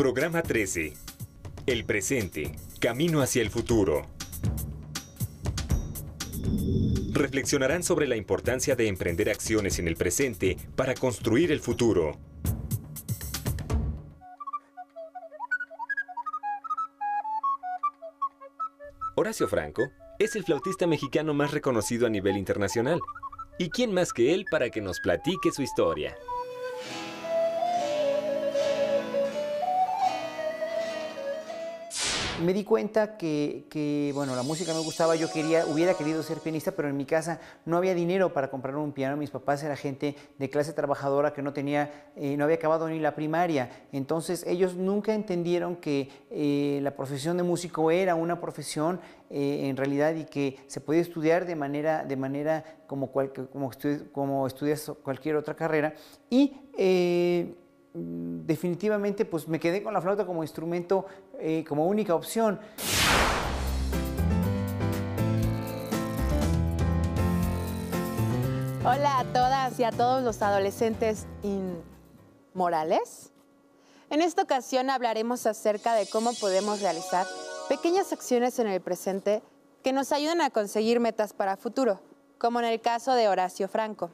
Programa 13. El presente, camino hacia el futuro. Reflexionarán sobre la importancia de emprender acciones en el presente para construir el futuro. Horacio Franco es el flautista mexicano más reconocido a nivel internacional. ¿Y quién más que él para que nos platique su historia? me di cuenta que, bueno, la música me gustaba, yo quería, hubiera querido ser pianista, pero en mi casa no había dinero para comprar un piano. Mis papás eran gente de clase trabajadora que no tenía, eh, no había acabado ni la primaria. Entonces ellos nunca entendieron que eh, la profesión de músico era una profesión eh, en realidad y que se podía estudiar de manera, de manera como, como estudias cualquier otra carrera. Y Mm, definitivamente pues me quedé con la flauta como instrumento, eh, como única opción. Hola a todas y a todos los adolescentes inmorales. En esta ocasión hablaremos acerca de cómo podemos realizar pequeñas acciones en el presente que nos ayuden a conseguir metas para futuro, como en el caso de Horacio Franco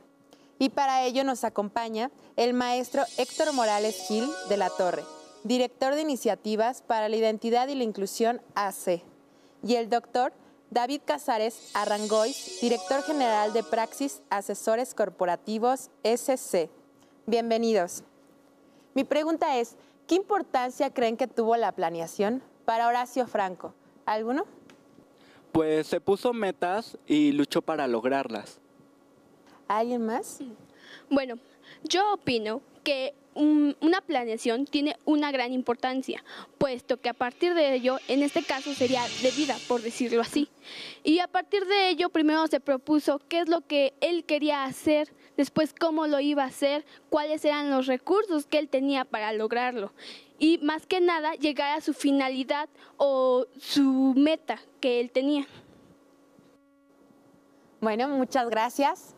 y para ello nos acompaña el maestro Héctor Morales Gil de la Torre, director de iniciativas para la identidad y la inclusión AC, y el doctor David Casares Arrangois, director general de Praxis Asesores Corporativos SC. Bienvenidos. Mi pregunta es, ¿qué importancia creen que tuvo la planeación para Horacio Franco? ¿Alguno? Pues se puso metas y luchó para lograrlas. ¿Alguien más? Bueno, yo opino que una planeación tiene una gran importancia, puesto que a partir de ello, en este caso sería de vida, por decirlo así. Y a partir de ello, primero se propuso qué es lo que él quería hacer, después cómo lo iba a hacer, cuáles eran los recursos que él tenía para lograrlo. Y más que nada, llegar a su finalidad o su meta que él tenía. Bueno, muchas gracias.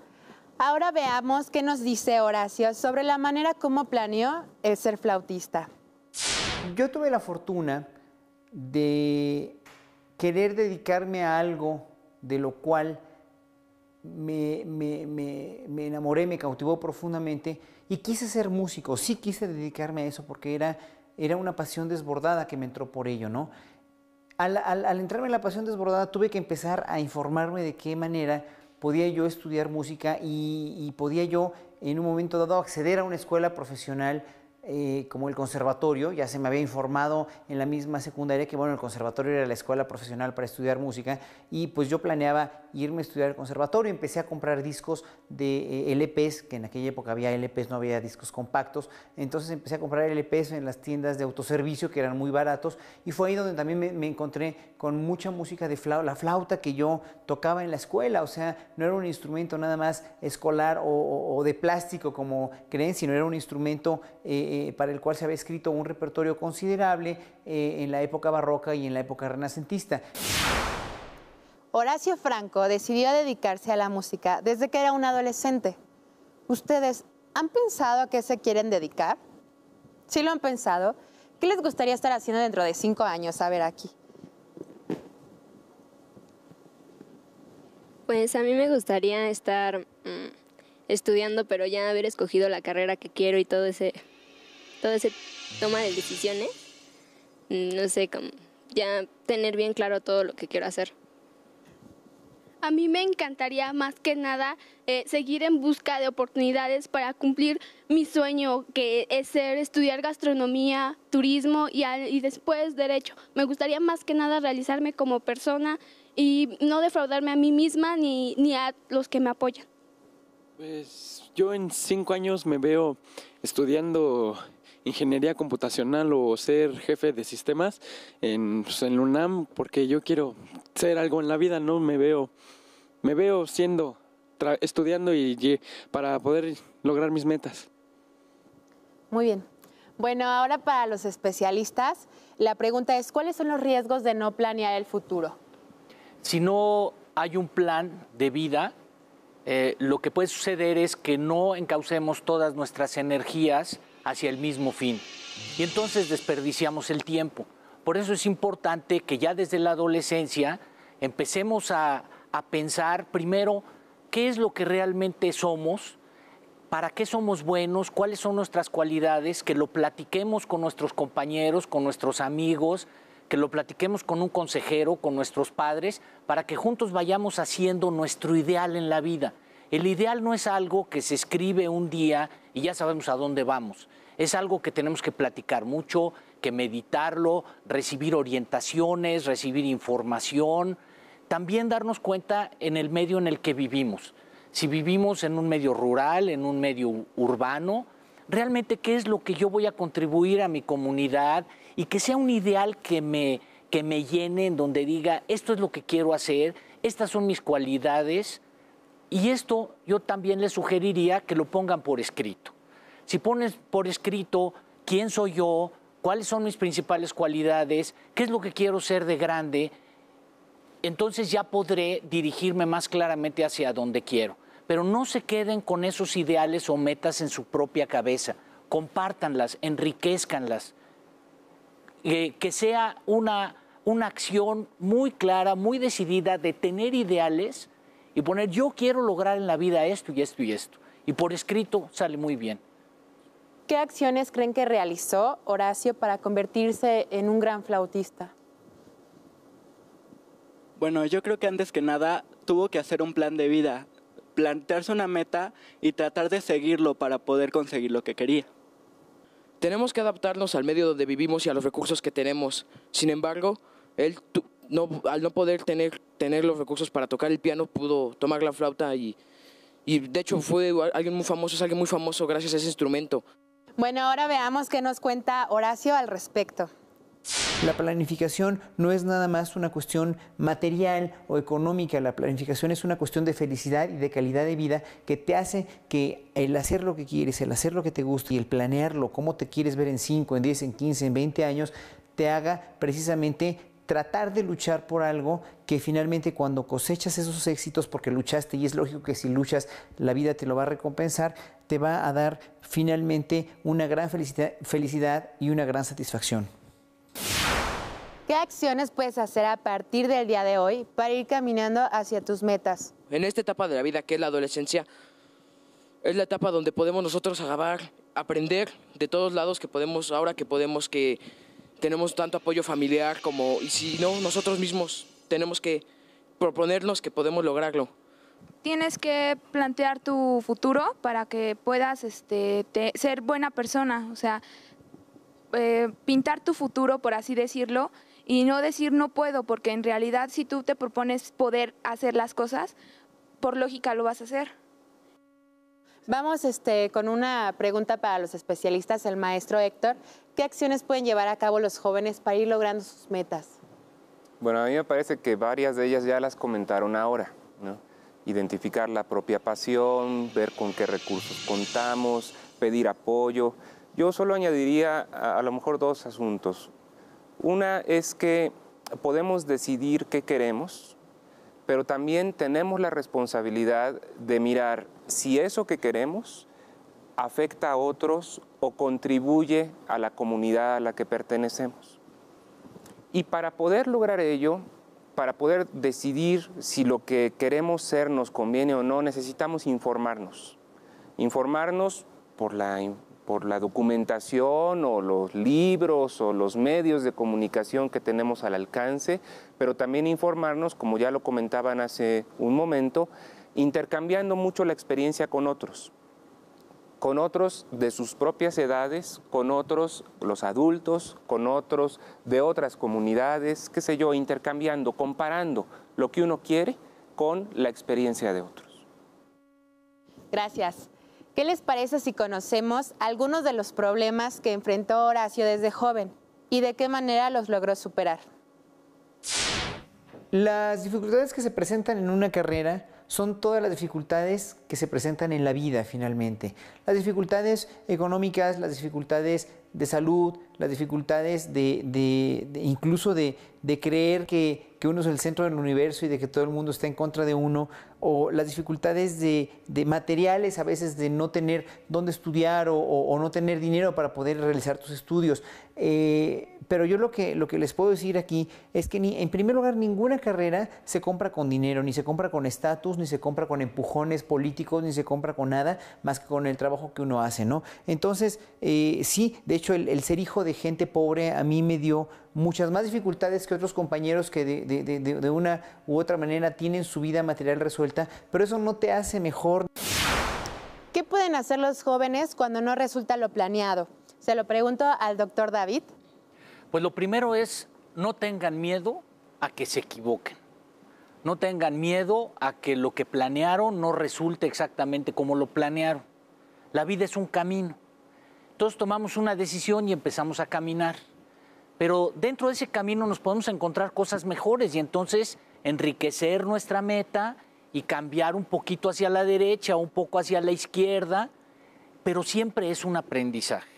Ahora veamos qué nos dice Horacio sobre la manera como planeó el ser flautista. Yo tuve la fortuna de querer dedicarme a algo de lo cual me, enamoré, me cautivó profundamente y quise ser músico, sí quise dedicarme a eso porque era, una pasión desbordada que me entró por ello, ¿no? al entrarme en la pasión desbordada tuve que empezar a informarme de qué manera podía yo estudiar música y, podía yo en un momento dado acceder a una escuela profesional eh, como el conservatorio, ya se me había informado en la misma secundaria que bueno, el conservatorio era la escuela profesional para estudiar música y pues yo planeaba irme a estudiar al conservatorio, empecé a comprar discos de eh, LPs, que en aquella época había LPs, no había discos compactos, entonces empecé a comprar LPs en las tiendas de autoservicio que eran muy baratos y fue ahí donde también me, encontré con mucha música de flauta, la flauta que yo tocaba en la escuela, o sea, no era un instrumento nada más escolar o, de plástico como creen, sino era un instrumento... Eh, eh, para el cual se había escrito un repertorio considerable eh, en la época barroca y en la época renacentista. Horacio Franco decidió dedicarse a la música desde que era un adolescente. ¿Ustedes han pensado a qué se quieren dedicar? Si lo han pensado, ¿qué les gustaría estar haciendo dentro de cinco años? A ver aquí. Pues a mí me gustaría estar mm, estudiando, pero ya haber escogido la carrera que quiero y todo ese toda ese toma de decisiones, no sé, ya tener bien claro todo lo que quiero hacer. A mí me encantaría más que nada eh, seguir en busca de oportunidades para cumplir mi sueño, que es ser estudiar gastronomía, turismo y, y después derecho. Me gustaría más que nada realizarme como persona y no defraudarme a mí misma ni, ni a los que me apoyan. Pues yo en cinco años me veo estudiando ingeniería computacional o ser jefe de sistemas en, pues, UNAM porque yo quiero ser algo en la vida, no me veo, me veo siendo, estudiando y para poder lograr mis metas. Muy bien. Bueno, ahora para los especialistas, la pregunta es, ¿cuáles son los riesgos de no planear el futuro? Si no hay un plan de vida, eh, lo que puede suceder es que no encaucemos todas nuestras energías hacia el mismo fin. Y entonces desperdiciamos el tiempo. Por eso es importante que ya desde la adolescencia empecemos a pensar primero qué es lo que realmente somos, para qué somos buenos, cuáles son nuestras cualidades, que lo platiquemos con nuestros compañeros, con nuestros amigos, que lo platiquemos con un consejero, con nuestros padres, para que juntos vayamos haciendo nuestro ideal en la vida. El ideal no es algo que se escribe un día y ya sabemos a dónde vamos. Es algo que tenemos que platicar mucho, que meditarlo, recibir orientaciones, recibir información, también darnos cuenta en el medio en el que vivimos. Si vivimos en un medio rural, en un medio urbano, realmente qué es lo que yo voy a contribuir a mi comunidad y que sea un ideal que me, que me llene, en donde diga, esto es lo que quiero hacer, estas son mis cualidades, y esto yo también les sugeriría que lo pongan por escrito. Si pones por escrito quién soy yo, cuáles son mis principales cualidades, qué es lo que quiero ser de grande, entonces ya podré dirigirme más claramente hacia donde quiero. Pero no se queden con esos ideales o metas en su propia cabeza, compártanlas, enriquezcanlas, que sea una, una acción muy clara, muy decidida de tener ideales y poner yo quiero lograr en la vida esto y esto y esto. Y por escrito sale muy bien. ¿Qué acciones creen que realizó Horacio para convertirse en un gran flautista? Bueno, yo creo que antes que nada tuvo que hacer un plan de vida, plantearse una meta y tratar de seguirlo para poder conseguir lo que quería. Tenemos que adaptarnos al medio donde vivimos y a los recursos que tenemos. Sin embargo, él no, al no poder tener, tener los recursos para tocar el piano, pudo tomar la flauta y de hecho fue alguien muy famoso, es alguien muy famoso gracias a ese instrumento. Bueno, ahora veamos qué nos cuenta Horacio al respecto. La planificación no es nada más una cuestión material o económica, la planificación es una cuestión de felicidad y de calidad de vida que te hace que el hacer lo que quieres, el hacer lo que te gusta y el planearlo, cómo te quieres ver en 5, en 10, en 15, en 20 años, te haga precisamente tratar de luchar por algo que finalmente cuando cosechas esos éxitos, porque luchaste, y es lógico que si luchas la vida te lo va a recompensar, te va a dar finalmente una gran felicidad y una gran satisfacción. ¿Qué acciones puedes hacer a partir del día de hoy para ir caminando hacia tus metas? En esta etapa de la vida que es la adolescencia, es la etapa donde podemos nosotros acabar, aprender de todos lados que podemos, ahora que podemos, que tenemos tanto apoyo familiar como, y si no, nosotros mismos tenemos que proponernos que podemos lograrlo. Tienes que plantear tu futuro para que puedas este, ser buena persona, o sea, eh, pintar tu futuro, por así decirlo, y no decir no puedo, porque en realidad si tú te propones poder hacer las cosas, por lógica lo vas a hacer. Vamos este, con una pregunta para los especialistas, el maestro Héctor. ¿Qué acciones pueden llevar a cabo los jóvenes para ir logrando sus metas? Bueno, a mí me parece que varias de ellas ya las comentaron ahora. Identificar la propia pasión, ver con qué recursos contamos, pedir apoyo. Yo solo añadiría a, a lo mejor dos asuntos. Una es que podemos decidir qué queremos, pero también tenemos la responsabilidad de mirar si eso que queremos afecta a otros o contribuye a la comunidad a la que pertenecemos. Y para poder lograr ello, para poder decidir si lo que queremos ser nos conviene o no, necesitamos informarnos. Informarnos por la por la documentación o los libros o los medios de comunicación que tenemos al alcance, pero también informarnos, como ya lo comentaban hace un momento, intercambiando mucho la experiencia con otros, con otros de sus propias edades, con otros los adultos, con otros de otras comunidades, qué sé yo, intercambiando, comparando lo que uno quiere con la experiencia de otros. Gracias. ¿Qué les parece si conocemos algunos de los problemas que enfrentó Horacio desde joven y de qué manera los logró superar? Las dificultades que se presentan en una carrera son todas las dificultades que se presentan en la vida finalmente. Las dificultades económicas, las dificultades de salud, las dificultades de, incluso de, de creer que, uno es el centro del universo y de que todo el mundo está en contra de uno, o las dificultades de, materiales, a veces de no tener dónde estudiar o, no tener dinero para poder realizar tus estudios. Eh, pero yo lo que, lo que les puedo decir aquí es que ni, en primer lugar ninguna carrera se compra con dinero, ni se compra con estatus, ni se compra con empujones políticos, ni se compra con nada más que con el trabajo que uno hace, ¿no? Entonces, eh, sí, de hecho el ser hijo de gente pobre a mí me dio muchas más dificultades que otros compañeros que de, una u otra manera tienen su vida material resuelta, pero eso no te hace mejor. ¿Qué pueden hacer los jóvenes cuando no resulta lo planeado? Se lo pregunto al doctor David. Pues lo primero es no tengan miedo a que se equivoquen. No tengan miedo a que lo que planearon no resulte exactamente como lo planearon. La vida es un camino. Todos tomamos una decisión y empezamos a caminar pero dentro de ese camino nos podemos encontrar cosas mejores y entonces enriquecer nuestra meta y cambiar un poquito hacia la derecha, un poco hacia la izquierda, pero siempre es un aprendizaje.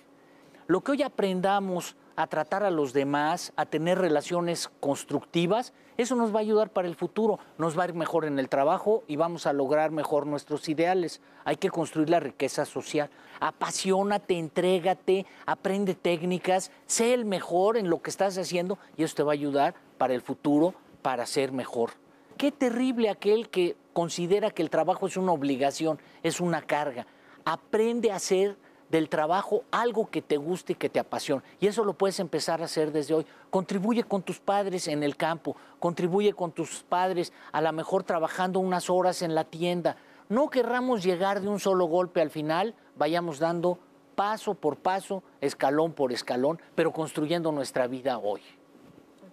Lo que hoy aprendamos a tratar a los demás, a tener relaciones constructivas, eso nos va a ayudar para el futuro, nos va a ir mejor en el trabajo y vamos a lograr mejor nuestros ideales. Hay que construir la riqueza social. Apasionate, entrégate, aprende técnicas, sé el mejor en lo que estás haciendo y eso te va a ayudar para el futuro, para ser mejor. Qué terrible aquel que considera que el trabajo es una obligación, es una carga. Aprende a ser del trabajo algo que te guste y que te apasione. Y eso lo puedes empezar a hacer desde hoy. Contribuye con tus padres en el campo, contribuye con tus padres a lo mejor trabajando unas horas en la tienda. No querramos llegar de un solo golpe al final, vayamos dando paso por paso, escalón por escalón, pero construyendo nuestra vida hoy.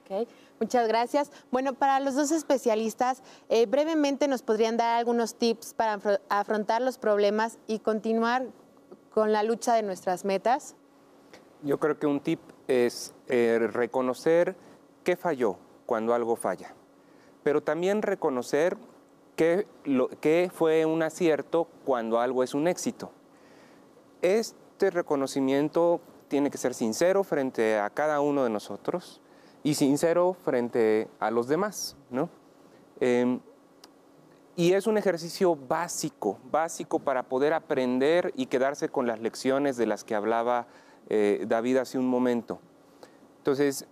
Okay. Muchas gracias. Bueno, para los dos especialistas, eh, brevemente nos podrían dar algunos tips para afrontar los problemas y continuar con la lucha de nuestras metas? Yo creo que un tip es eh, reconocer qué falló cuando algo falla, pero también reconocer qué, fue un acierto cuando algo es un éxito. Este reconocimiento tiene que ser sincero frente a cada uno de nosotros y sincero frente a los demás, ¿no? Em, y es un ejercicio básico, básico para poder aprender y quedarse con las lecciones de las que hablaba eh, David hace un momento. Entonces,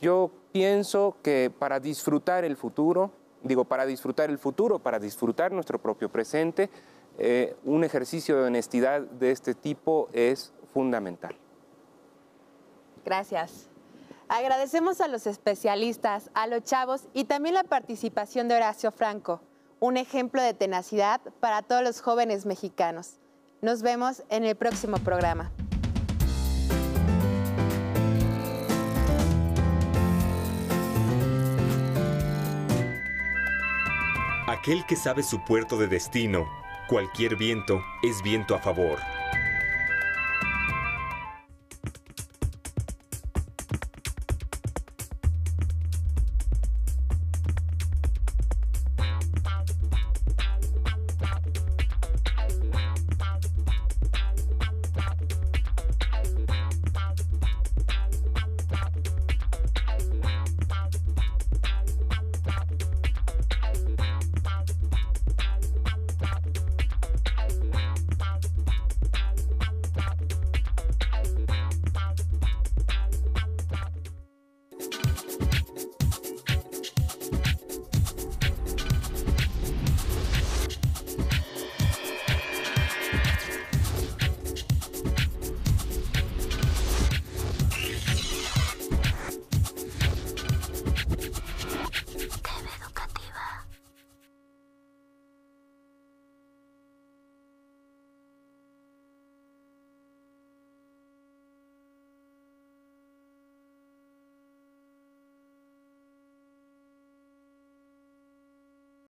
yo pienso que para disfrutar el futuro, digo, para disfrutar el futuro, para disfrutar nuestro propio presente, eh, un ejercicio de honestidad de este tipo es fundamental. Gracias. Agradecemos a los especialistas, a los chavos y también la participación de Horacio Franco un ejemplo de tenacidad para todos los jóvenes mexicanos. Nos vemos en el próximo programa. Aquel que sabe su puerto de destino, cualquier viento es viento a favor.